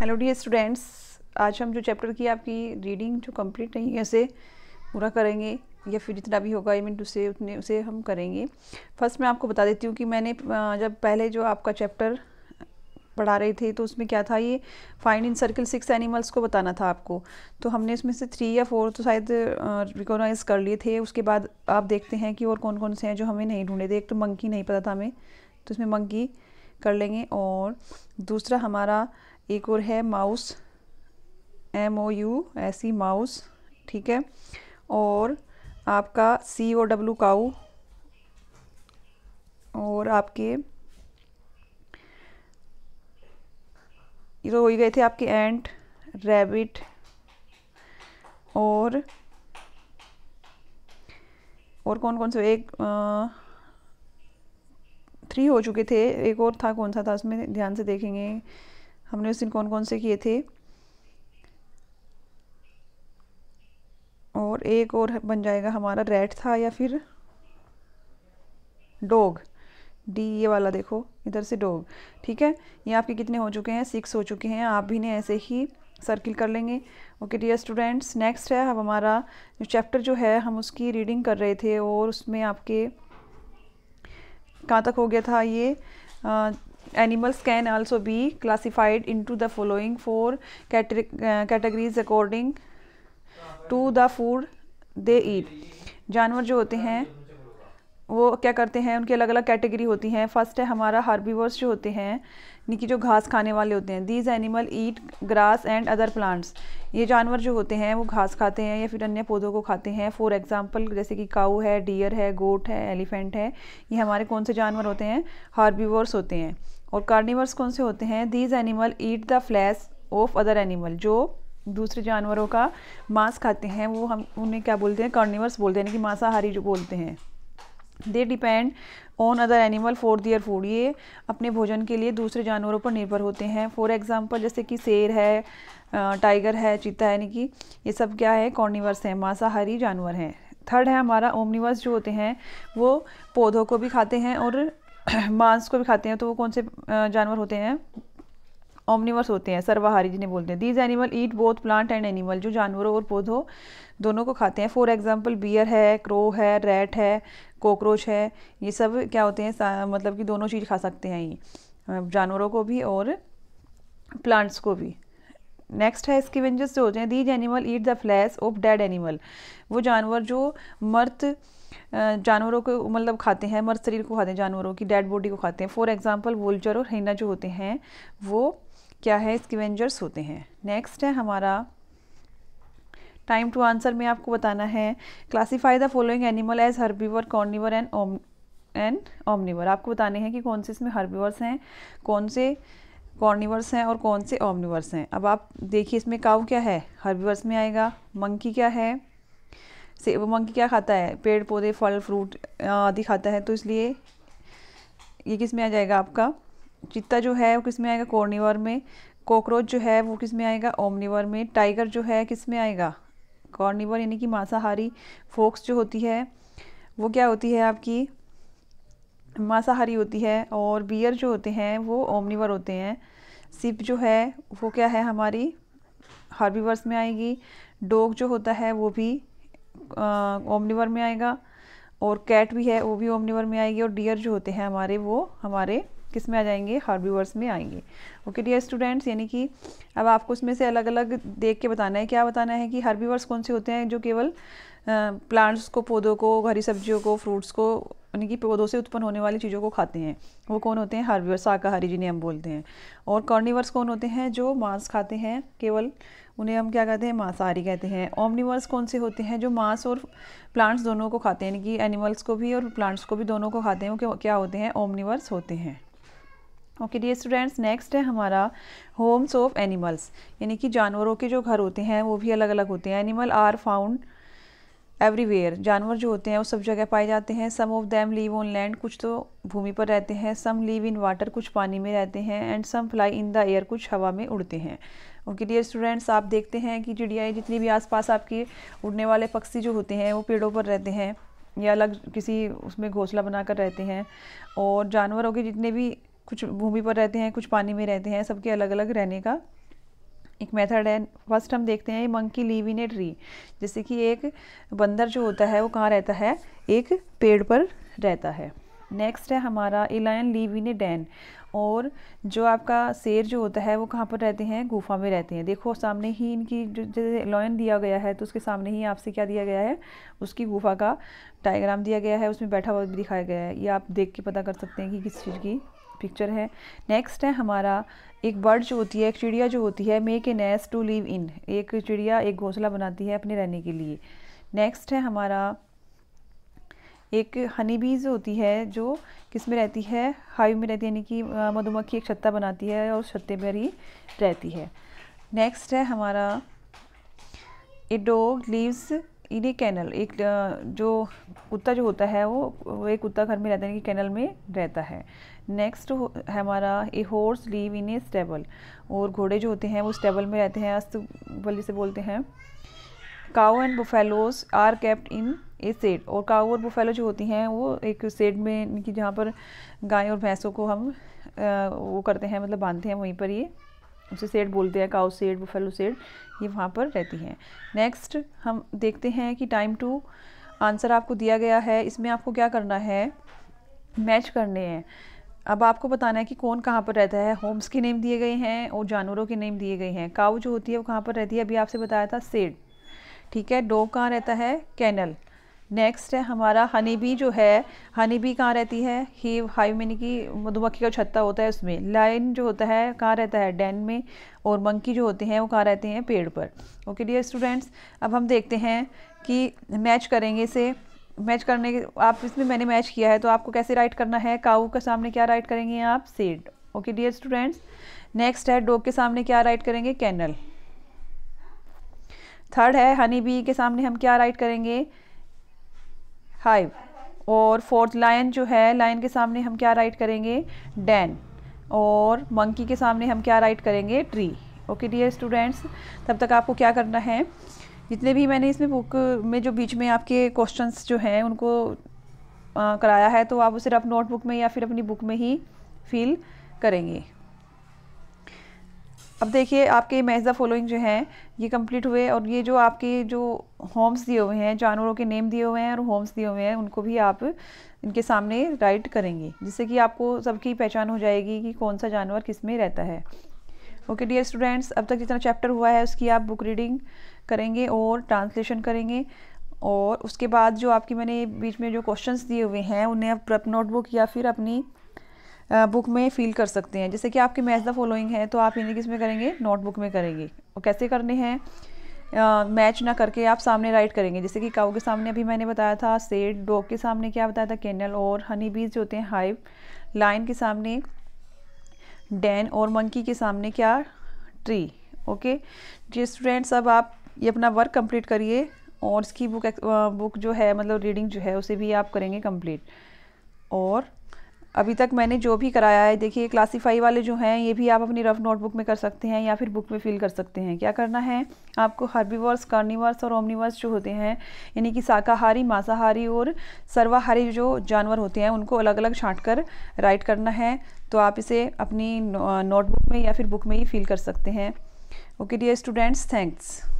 hello D students आज हम जो चैप्टर की आपकी रीडिंग जो कंप्लीट नहीं है उसे पूरा करेंगे या फिर जितना भी होगा इवेंट उसे उतने उसे हम करेंगे फर्स्ट मैं आपको बता देती हूँ कि मैंने जब पहले जो आपका चैप्टर पढ़ा रहे थे तो उसमें क्या था ये find in circle six animals को बताना था आपको तो हमने उसमें से थ्री या फोर तो शायद रिकोगनाइज़ कर लिए थे उसके बाद आप देखते हैं कि और कौन कौन से हैं जो हमें नहीं ढूंढे थे एक तो मंकी नहीं पता था हमें तो उसमें मंकी कर लेंगे और दूसरा हमारा एक और है माउस एम ओ यू ऐसी माउस ठीक है और आपका सी ओ डब्ल्यू काऊ और आपके ये तो हो गए थे आपके एंट रैबिट और और कौन कौन से एक आ, थ्री हो चुके थे एक और था कौन सा था उसमें ध्यान से देखेंगे हमने उस दिन कौन कौन से किए थे और एक और बन जाएगा हमारा रेट था या फिर डॉग डी ये वाला देखो इधर से डॉग ठीक है ये आपके कितने हो चुके हैं सिक्स हो चुके हैं आप भी ने ऐसे ही सर्किल कर लेंगे ओके डियर स्टूडेंट्स नेक्स्ट है अब हमारा जो चैप्टर जो है हम उसकी रीडिंग कर रहे थे और उसमें आपके कहाँ तक हो गया था ये animals can also be classified into the following four categories according to the food they eat जानवर जो होते हैं वो क्या करते हैं उनकी अलग अलग कैटेगरी होती हैं फर्स्ट है हमारा हार्बीवर्स जो होते हैं यानी कि जो घास खाने वाले होते हैं these animal eat grass and other plants ये जानवर जो होते हैं वो घास खाते हैं या फिर अन्य पौधों को खाते हैं फॉर एग्जांपल जैसे कि काऊ है डियर है गोट है एलिफेंट है ये हमारे कौन से जानवर होते हैं हार्बीवर्स होते हैं और कार्निवर्स कौन से होते हैं these animal eat the flesh of other animal जो दूसरे जानवरों का मांस खाते हैं वो हम उन्हें क्या बोलते हैं कार्निवर्स बोलते हैं यानी कि मांसाहारी जो बोलते हैं they depend on other animal for their food ये अपने भोजन के लिए दूसरे जानवरों पर निर्भर होते हैं फॉर एग्ज़ाम्पल जैसे कि शेर है टाइगर है चीता है यानी कि ये सब क्या है कॉर्निवर्स हैं मांसाहारी जानवर हैं थर्ड है हमारा ओमनिवर्स जो होते हैं वो पौधों को भी खाते हैं और मांस को भी खाते हैं तो वो कौन से जानवर होते हैं ओमनिवर्स होते हैं सर्वाहारी जिन्हें बोलते हैं these animal eat both plant and animal जो जानवरों और पौधों दोनों को खाते हैं फॉर एग्जाम्पल बियर है क्रो है रेट है कॉकरोच है ये सब क्या होते हैं मतलब कि दोनों चीज़ खा सकते हैं ये जानवरों को भी और प्लांट्स को भी नेक्स्ट है स्किवेंजर्स जो होते हैं these animal eat the flesh of dead animal वो जानवर जो मर्द जानवरों को मतलब खाते हैं मर्द शरीर को खाते हैं जानवरों की डेड बॉडी को खाते हैं फॉर एग्जाम्पल वोल्चर और हिना जो होते हैं वो क्या है स्किवेंजर्स होते हैं नेक्स्ट है हमारा टाइम टू आंसर में आपको बताना है classify the following animal as herbivore carnivore and om and omnivore आपको बताने हैं कि कौन से इसमें हर्बीवर्स हैं कौन से कॉर्निवर्स हैं और कौन से ओमनीवर्स हैं अब आप देखिए इसमें काउ क्या है हर्बीवर्स में आएगा मंकी क्या है से वो मंकी क्या खाता है पेड़ पौधे फल फ्रूट आदि खाता है तो इसलिए ये किस में आ जाएगा आपका चीता जो है वो किस में आएगा कॉर्निवर में कॉकरोच जो है वो किस में आएगा ओमनिवर में टाइगर जो है किस में आएगा कॉर्निवर यानी कि मांसाहारी फोक्स जो होती है वो क्या होती है आपकी मांसाहारी होती है और बियर जो होते हैं वो ओमनिवर होते हैं सिप जो है वो क्या है हमारी हार्बीवर्स में आएगी डॉग जो होता है वो भी ओमनिवर में आएगा और कैट भी है वो भी ओमनिवर में आएगी और डियर जो होते हैं हमारे वो हमारे किस में आ जाएंगे हार्बीवर्स में आएंगे ओके डियर स्टूडेंट्स यानी कि अब आपको उसमें से अलग अलग देख के बताना है क्या बताना है कि हार्बीवर्स कौन से होते हैं जो केवल प्लांट्स को पौधों को हरी सब्जियों को फ्रूट्स को यानी कि पौधों से उत्पन्न होने वाली चीज़ों को खाते हैं वो कौन होते हैं हार्बीवर्स शाकाहारी जिन्हें हम बोलते हैं और कॉर्निवर्स कौन होते हैं जो मांस खाते हैं केवल उन्हें हम क्या कहते हैं मांसाहारी कहते हैं ओमनिवर्स कौन से होते हैं जो मांस और प्लांट्स दोनों को खाते हैं यानी कि एनिमल्स को भी और प्लांट्स को भी दोनों को खाते हैं वो क्या होते हैं ओमनिवर्स होते हैं ओके डी स्टूडेंट्स नेक्स्ट है हमारा होम्स ऑफ एनिमल्स यानी कि जानवरों के जो घर होते हैं वो भी अलग अलग होते हैं एनिमल आर फाउंड एवरीवेयर जानवर जो होते हैं वो सब जगह पाए जाते हैं some of them live on land कुछ तो भूमि पर रहते हैं सम लीव इन वाटर कुछ पानी में रहते हैं and some fly in the air कुछ हवा में उड़ते हैं ओके डियर स्टूडेंट्स आप देखते हैं कि चिड़ियाएँ जितनी भी आसपास आपके उड़ने वाले पक्षी जो होते हैं वो पेड़ों पर रहते हैं या अलग किसी उसमें घोंसला बनाकर रहते हैं और जानवरों के जितने भी कुछ भूमि पर रहते हैं कुछ पानी में रहते हैं सबके अलग अलग रहने का एक मेथड है फर्स्ट हम देखते हैं monkey live in a tree जैसे कि एक बंदर जो होता है वो कहाँ रहता है एक पेड़ पर रहता है नेक्स्ट है हमारा lion live in a den और जो आपका शेर जो होता है वो कहाँ पर रहते हैं गुफा में रहते हैं देखो सामने ही इनकी जो जैसे लॉयन दिया गया है तो उसके सामने ही आपसे क्या दिया गया है उसकी गुफा का डायग्राम दिया गया है उसमें बैठा हुआ भी दिखाया गया है ये आप देख के पता कर सकते हैं कि किस चीज़ की पिक्चर है नेक्स्ट है हमारा एक बर्ड जो होती है एक चिड़िया जो होती है make a nest to live in एक चिड़िया एक घोंसला बनाती है अपने रहने के लिए नेक्स्ट है हमारा एक हनी बीज होती है जो किस में रहती है हाइव में रहती है यानी कि मधुमक्खी एक छत्ता बनाती है और छत्ते पर ही रहती है नेक्स्ट है हमारा a dog lives in kennel एक जो कुत्ता जो होता है वो एक कुत्ता घर में रहता है कैनल में रहता है नेक्स्ट है हमारा a horse live in a stable और घोड़े जो होते हैं वो स्टेबल में रहते हैं अस्त अस्तबली से बोलते हैं cow and buffaloes are kept in a shed और काओ और बुफेलो जो होती हैं वो एक सेड में जहाँ पर गाय और भैंसों को हम आ, वो करते हैं मतलब बांधते हैं वहीं पर ये उसे सेड बोलते हैं काउ सेड बफेलो सेड ये वहाँ पर रहती हैं नेक्स्ट हम देखते हैं कि टाइम टू आंसर आपको दिया गया है इसमें आपको क्या करना है मैच करने हैं अब आपको बताना है कि कौन कहाँ पर रहता है होम्स के नेम दिए गए हैं और जानवरों के नेम दिए गए हैं काऊ जो होती है वो कहाँ पर रहती है अभी आपसे बताया था सेड ठीक है डॉग कहाँ रहता है कैनल नेक्स्ट है हमारा हनी बी जो है हनी बी कहाँ रहती है ही हाइव में की मधुमक्खी का छत्ता होता है उसमें लाइन जो होता है कहाँ रहता है डैन में और मंकी जो होते हैं वो कहाँ रहते हैं पेड़ पर ओके डियर स्टूडेंट्स अब हम देखते हैं कि मैच करेंगे इसे मैच करने के आप इसमें मैंने मैच किया है तो आपको कैसे राइट करना है काऊ के सामने क्या राइट करेंगे आप shed okay dear students next है डोग के सामने क्या राइट करेंगे कैनल थर्ड है हनी बी के सामने हम क्या राइट करेंगे फाइव और फोर्थ लाइन जो है लाइन के सामने हम क्या राइट करेंगे डैन और मंकी के सामने हम क्या राइट करेंगे ट्री ओके डियर स्टूडेंट्स तब तक आपको क्या करना है जितने भी मैंने इसमें बुक में जो बीच में आपके क्वेश्चंस जो हैं उनको आ, कराया है तो आप उसे सिर्फ नोटबुक में या फिर अपनी बुक में ही फिल करेंगे अब देखिए आपके मैच फॉलोइंग जो है ये कंप्लीट हुए और ये जो आपके जो होम्स दिए हुए हैं जानवरों के नेम दिए हुए हैं और होम्स दिए हुए हैं उनको भी आप इनके सामने राइट करेंगे जिससे कि आपको सबकी पहचान हो जाएगी कि कौन सा जानवर किस में रहता है ओके डियर स्टूडेंट्स अब तक जितना चैप्टर हुआ है उसकी आप बुक रीडिंग करेंगे और ट्रांसलेशन करेंगे और उसके बाद जो आपकी मैंने बीच में जो क्वेश्चंस दिए हुए हैं उन्हें आप नोटबुक या फिर अपनी बुक में फ़ील कर सकते हैं जैसे कि आपकी मैच द फॉलोइंग है तो आप इन्हें किस में करेंगे नोटबुक में करेंगे और कैसे करने हैं मैच ना करके आप सामने राइट करेंगे जैसे कि काऊ के सामने अभी मैंने बताया था सेड डॉग के सामने क्या बताया था कैनल और हनी बीज जो होते हैं हाइव लाइन के सामने डैन और मंकी के सामने क्या ट्री ओके जी स्टूडेंट्स अब आप ये अपना वर्क कंप्लीट करिए और इसकी बुक बुक जो है मतलब रीडिंग जो है उसे भी आप करेंगे कंप्लीट और अभी तक मैंने जो भी कराया है देखिए क्लासीफाई वाले जो हैं ये भी आप अपनी रफ़ नोटबुक में कर सकते हैं या फिर बुक में फिल कर सकते हैं क्या करना है आपको हर्बीवर्स कार्निवर्स और ओमनीवर्स जो होते हैं यानी कि शाकाहारी मांसाहारी और सर्वाहारी जो जानवर होते हैं उनको अलग अलग छाँट कर राइट करना है तो आप इसे अपनी नोटबुक में या फिर बुक में ही फिल कर सकते हैं ओके डियर स्टूडेंट्स थैंक्स